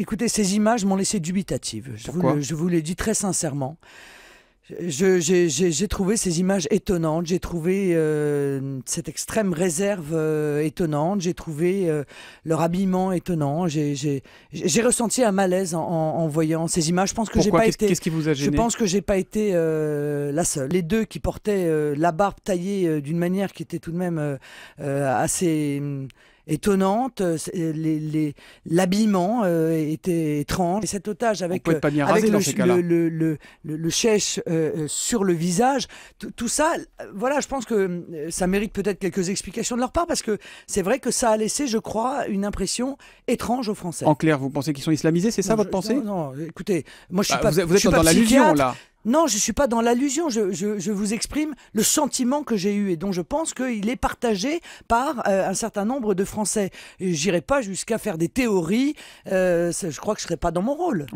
Écoutez, ces images m'ont laissé dubitative. Je vous, le, je vous, dis très sincèrement. J'ai trouvé ces images étonnantes, j'ai trouvé euh, cette extrême réserve euh, étonnante, j'ai trouvé euh, leur habillement étonnant, j'ai ressenti un malaise en, voyant ces images. Je pense que j'ai pas été. Qu'est-ce qui vous a gêné Je pense que j'ai pas été la seule. Les deux qui portaient la barbe taillée d'une manière qui était tout de même assez étonnante. Euh, euh, l'habillement euh, était étrange. Et cet otage avec, le, le, chèche sur le visage, tout ça, voilà, je pense que ça mérite peut-être quelques explications de leur part parce que c'est vrai que ça a laissé, je crois, une impression étrange aux Français. En clair, vous pensez qu'ils sont islamisés, c'est ça votre pensée Non, écoutez, moi je suis bah, pas. Vous êtes dans l'allusion là. Non, je ne suis pas dans l'allusion, je, je, vous exprime le sentiment que j'ai eu et dont je pense qu'il est partagé par euh, un certain nombre de Français. J'irai pas jusqu'à faire des théories, euh, je crois que je ne serai pas dans mon rôle.